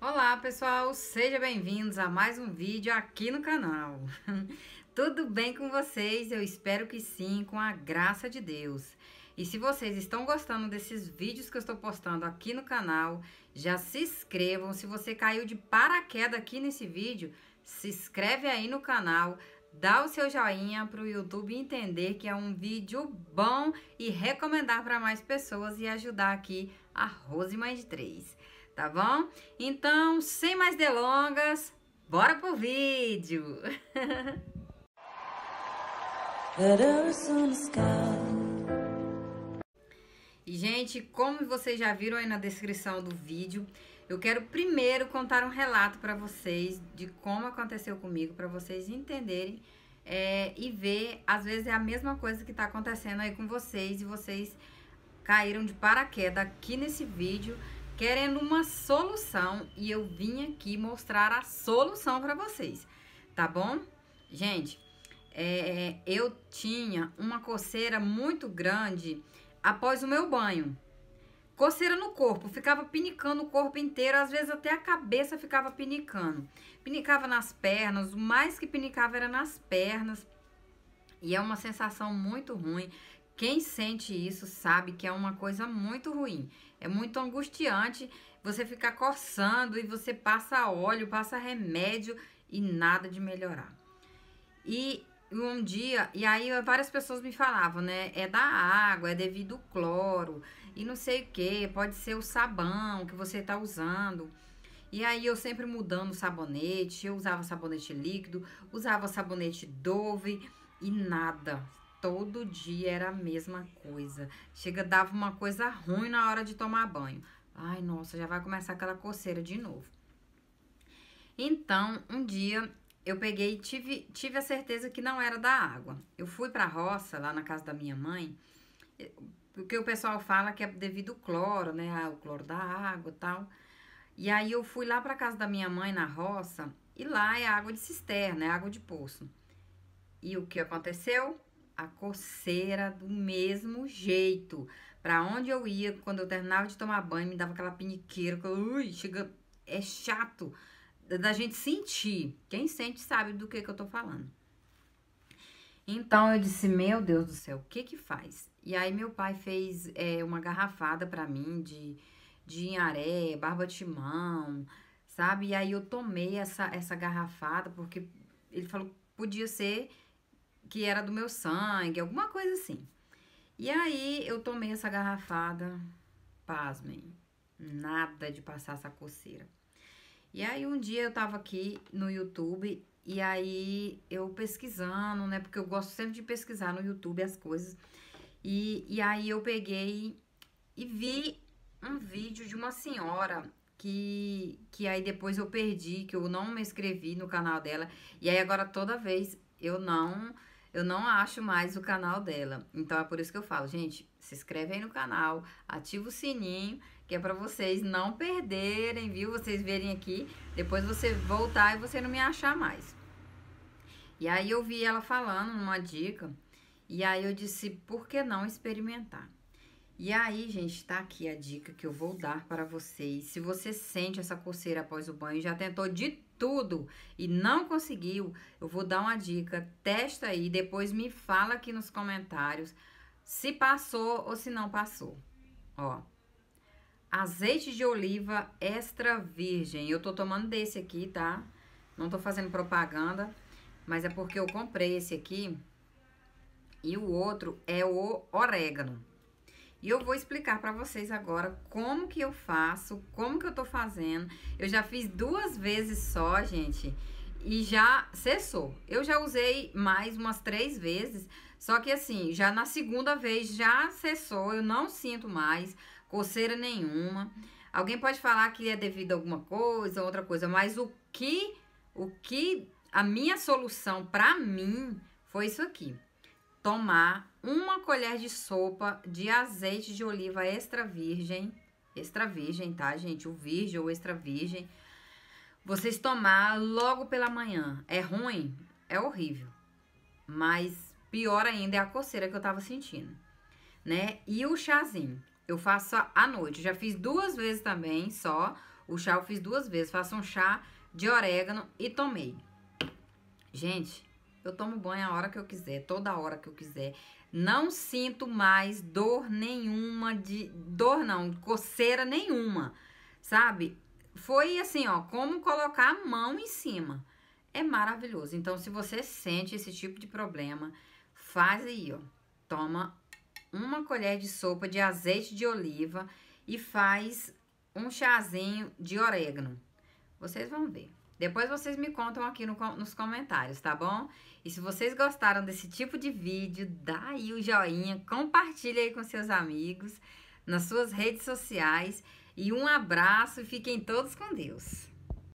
Olá pessoal, sejam bem-vindos a mais um vídeo aqui no canal. Tudo bem com vocês? Eu espero que sim, com a graça de Deus. E se vocês estão gostando desses vídeos que eu estou postando aqui no canal, já se inscrevam. Se você caiu de paraquedas aqui nesse vídeo, se inscreve aí no canal, dá o seu joinha para o YouTube entender que é um vídeo bom e recomendar para mais pessoas e ajudar aqui a Rose mais de Três tá bom? Então, sem mais delongas, bora pro vídeo! e, gente, como vocês já viram aí na descrição do vídeo, eu quero primeiro contar um relato para vocês de como aconteceu comigo, para vocês entenderem é, e ver, às vezes é a mesma coisa que está acontecendo aí com vocês e vocês caíram de paraquedas aqui nesse vídeo querendo uma solução e eu vim aqui mostrar a solução para vocês, tá bom? Gente, é, é, eu tinha uma coceira muito grande após o meu banho. Coceira no corpo, ficava pinicando o corpo inteiro, às vezes até a cabeça ficava pinicando. Pinicava nas pernas, o mais que pinicava era nas pernas. E é uma sensação muito ruim. Quem sente isso sabe que é uma coisa muito ruim, é muito angustiante você ficar coçando e você passa óleo, passa remédio e nada de melhorar. E um dia, e aí várias pessoas me falavam, né? É da água, é devido ao cloro e não sei o que, pode ser o sabão que você tá usando. E aí eu sempre mudando o sabonete, eu usava sabonete líquido, usava sabonete Dove e nada, Todo dia era a mesma coisa. Chega, dava uma coisa ruim na hora de tomar banho. Ai, nossa, já vai começar aquela coceira de novo. Então, um dia eu peguei e tive, tive a certeza que não era da água. Eu fui pra roça, lá na casa da minha mãe, porque o pessoal fala que é devido ao cloro, né? Ah, o cloro da água e tal. E aí eu fui lá pra casa da minha mãe na roça, e lá é água de cisterna, é água de poço. E o que aconteceu? a coceira do mesmo jeito. Pra onde eu ia, quando eu terminava de tomar banho, me dava aquela piniqueira, que, ui, chega, é chato da gente sentir. Quem sente sabe do que, que eu tô falando. Então eu disse, meu Deus do céu, o que que faz? E aí meu pai fez é, uma garrafada para mim de, de inharé, barba timão, sabe? E aí eu tomei essa, essa garrafada porque ele falou que podia ser que era do meu sangue, alguma coisa assim. E aí eu tomei essa garrafada, pasmem, nada de passar essa coceira. E aí um dia eu tava aqui no YouTube e aí eu pesquisando, né? Porque eu gosto sempre de pesquisar no YouTube as coisas. E, e aí eu peguei e vi um vídeo de uma senhora que, que aí depois eu perdi, que eu não me inscrevi no canal dela. E aí agora toda vez eu não eu não acho mais o canal dela. Então é por isso que eu falo, gente, se inscreve aí no canal, ativa o sininho, que é para vocês não perderem, viu? Vocês verem aqui, depois você voltar e você não me achar mais. E aí eu vi ela falando uma dica, e aí eu disse, por que não experimentar? E aí, gente, tá aqui a dica que eu vou dar para vocês. Se você sente essa coceira após o banho, já tentou de tudo e não conseguiu, eu vou dar uma dica. Testa aí, depois me fala aqui nos comentários se passou ou se não passou. Ó. Azeite de oliva extra virgem. Eu tô tomando desse aqui, tá? Não tô fazendo propaganda, mas é porque eu comprei esse aqui. E o outro é o orégano. E eu vou explicar para vocês agora como que eu faço, como que eu tô fazendo. Eu já fiz duas vezes só, gente, e já cessou. Eu já usei mais umas três vezes, só que assim, já na segunda vez já cessou, eu não sinto mais coceira nenhuma. Alguém pode falar que é devido a alguma coisa, outra coisa, mas o que, o que, a minha solução para mim foi isso aqui tomar uma colher de sopa de azeite de oliva extra virgem, extra virgem, tá, gente? O virgem ou extra virgem. Vocês tomar logo pela manhã. É ruim? É horrível. Mas pior ainda é a coceira que eu tava sentindo, né? E o chazinho. Eu faço à noite. Eu já fiz duas vezes também, só. O chá eu fiz duas vezes. Faço um chá de orégano e tomei. Gente, eu tomo banho a hora que eu quiser, toda hora que eu quiser. Não sinto mais dor nenhuma de dor não, coceira nenhuma. Sabe? Foi assim, ó, como colocar a mão em cima. É maravilhoso. Então, se você sente esse tipo de problema, faz aí, ó. Toma uma colher de sopa de azeite de oliva e faz um chazinho de orégano. Vocês vão ver. Depois vocês me contam aqui no, nos comentários, tá bom? E se vocês gostaram desse tipo de vídeo, dá aí o joinha, compartilha aí com seus amigos, nas suas redes sociais. E um abraço e fiquem todos com Deus.